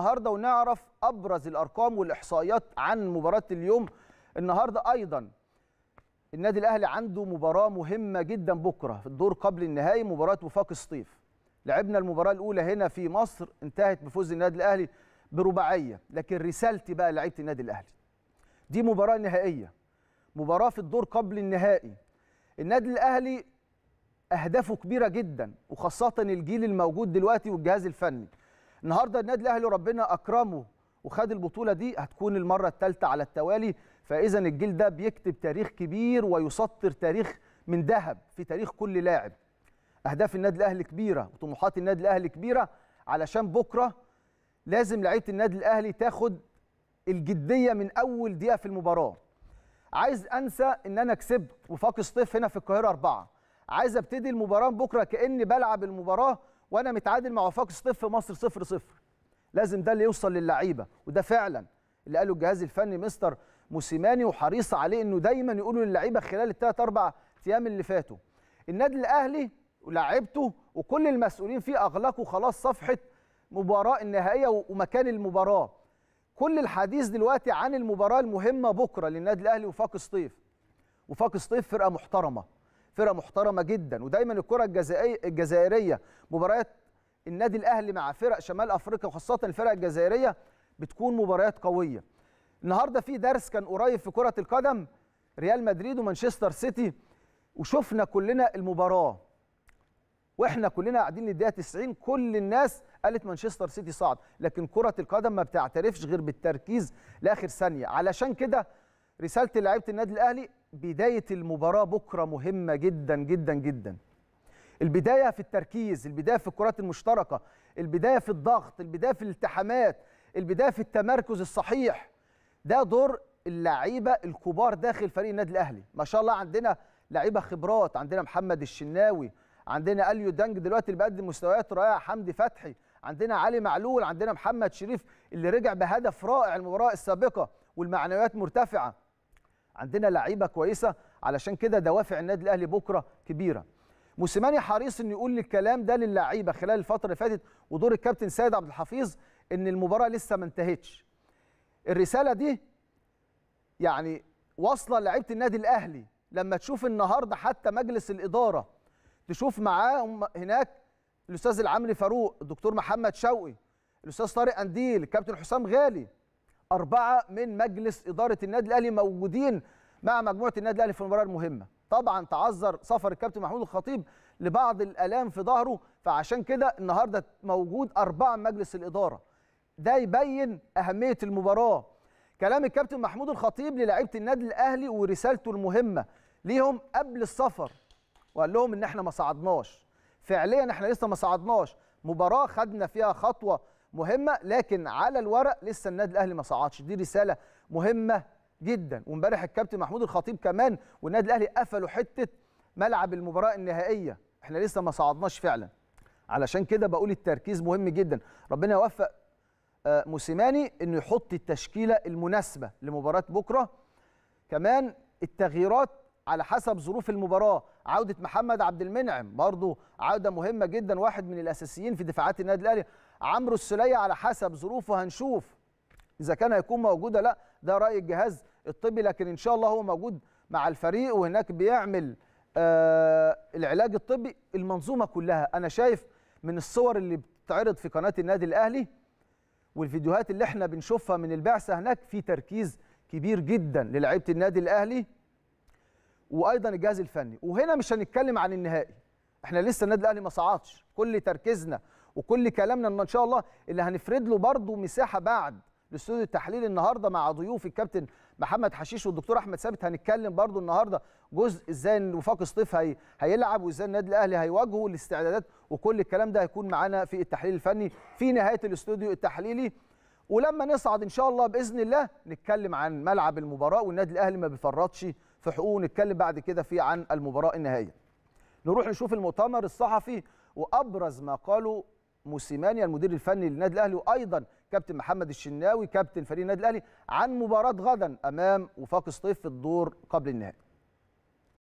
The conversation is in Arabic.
النهارده ونعرف ابرز الارقام والاحصائيات عن مباراه اليوم النهارده ايضا النادي الاهلي عنده مباراه مهمه جدا بكره في الدور قبل النهائي مباراه وفاق سطيف لعبنا المباراه الاولى هنا في مصر انتهت بفوز النادي الاهلي برباعيه لكن رسالتي بقى لعيبه النادي الاهلي دي مباراه نهائيه مباراه في الدور قبل النهائي النادي الاهلي اهدافه كبيره جدا وخاصه الجيل الموجود دلوقتي والجهاز الفني النهارده النادي الاهلي ربنا اكرمه وخد البطوله دي هتكون المره الثالثه على التوالي فاذا الجيل ده بيكتب تاريخ كبير ويسطر تاريخ من ذهب في تاريخ كل لاعب اهداف النادي الاهلي كبيره وطموحات النادي الاهلي كبيره علشان بكره لازم لعيبه النادي الاهلي تاخد الجديه من اول دقيقه في المباراه عايز انسى ان انا كسبت وفاق سطيف هنا في القاهره اربعه عايز ابتدي المباراه بكره كاني بلعب المباراه وانا متعادل مع وفاق صفر في مصر 0 0 لازم ده اللي يوصل للعيبه وده فعلا اللي قاله الجهاز الفني مستر موسيماني وحريص عليه انه دايما يقولوا للعيبه خلال الثلاث اربع ايام اللي فاتوا النادي الاهلي ولاعيبته وكل المسؤولين فيه اغلقوا خلاص صفحه مباراه النهائيه ومكان المباراه كل الحديث دلوقتي عن المباراه المهمه بكره للنادي الاهلي وفاق سطيف وفاق سطيف فرقه محترمه فرقه محترمه جدا ودايما الكره الجزائريه مباريات النادي الاهلي مع فرق شمال افريقيا وخاصه الفرق الجزائريه بتكون مباريات قويه النهارده في درس كان قريب في كره القدم ريال مدريد ومانشستر سيتي وشفنا كلنا المباراه واحنا كلنا قاعدين للدقيقه 90 كل الناس قالت مانشستر سيتي صعد لكن كره القدم ما بتعترفش غير بالتركيز لاخر ثانيه علشان كده رساله لعيبه النادي الاهلي بدايه المباراه بكره مهمه جدا جدا جدا البدايه في التركيز البدايه في الكرات المشتركه البدايه في الضغط البدايه في الالتحامات البدايه في التمركز الصحيح ده دور اللعيبه الكبار داخل فريق النادي الاهلي ما شاء الله عندنا لعيبه خبرات عندنا محمد الشناوي عندنا اليو دانج دلوقتي اللي بيقدم مستويات رائعه حمدي فتحي عندنا علي معلول عندنا محمد شريف اللي رجع بهدف رائع المباراه السابقه والمعنويات مرتفعه عندنا لعيبه كويسه علشان كده دوافع النادي الاهلي بكره كبيره موسيماني حريص انه يقول الكلام ده للعيبه خلال الفتره اللي فاتت ودور الكابتن سيد عبد الحفيظ ان المباراه لسه ما انتهتش الرساله دي يعني واصله لعيبه النادي الاهلي لما تشوف النهارده حتى مجلس الاداره تشوف معاه هناك الاستاذ العمري فاروق الدكتور محمد شوقي الاستاذ طارق انديل الكابتن حسام غالي أربعة من مجلس إدارة النادي الأهلي موجودين مع مجموعة النادي الأهلي في المباراة المهمة طبعا تعذر سفر الكابتن محمود الخطيب لبعض الآلام في ظهره فعشان كده النهاردة موجود أربعة من مجلس الإدارة ده يبين أهمية المباراة كلام الكابتن محمود الخطيب للاعيبه النادي الاهلي ورسالته المهمه ليهم قبل السفر وقال لهم ان احنا ما صعدناش فعليا احنا لسه ما صعدناش مباراه خدنا فيها خطوه مهمه لكن على الورق لسه النادي الاهلي ما صعدش دي رساله مهمه جدا وامبارح الكابتن محمود الخطيب كمان والنادي الاهلي قفلوا حته ملعب المباراه النهائيه احنا لسه ما صعدناش فعلا علشان كده بقول التركيز مهم جدا ربنا يوفق آه، موسيماني انه يحط التشكيله المناسبه لمباراه بكره كمان التغييرات على حسب ظروف المباراه عوده محمد عبد المنعم برضو عوده مهمه جدا واحد من الاساسيين في دفاعات النادي الاهلي عمرو السليه على حسب ظروفه هنشوف اذا كان هيكون موجود لا ده راي الجهاز الطبي لكن ان شاء الله هو موجود مع الفريق وهناك بيعمل آه العلاج الطبي المنظومه كلها انا شايف من الصور اللي بتتعرض في قناه النادي الاهلي والفيديوهات اللي احنا بنشوفها من البعثه هناك في تركيز كبير جدا للعيبة النادي الاهلي وايضا الجهاز الفني وهنا مش هنتكلم عن النهائي احنا لسه النادي الاهلي ما صعدش كل تركيزنا وكل كلامنا ان شاء الله اللي هنفرد له برضه مساحه بعد لاستوديو التحليل النهارده مع ضيوف الكابتن محمد حشيش والدكتور احمد ثابت هنتكلم برضه النهارده جزء ازاي الوفاق الصيف هي هيلعب وازاي النادي الاهلي هيواجهه الاستعدادات وكل الكلام ده هيكون معانا في التحليل الفني في نهايه الاستوديو التحليلي ولما نصعد ان شاء الله باذن الله نتكلم عن ملعب المباراه والنادي الاهلي ما بيفرطش في حقوقه نتكلم بعد كده في عن المباراه النهائيه نروح نشوف المؤتمر الصحفي وابرز ما قاله موسيماني المدير الفني للنادي الاهلي وايضا كابتن محمد الشناوي كابتن فريق النادي الاهلي عن مباراه غدا امام وفاق سطيف في الدور قبل النهائي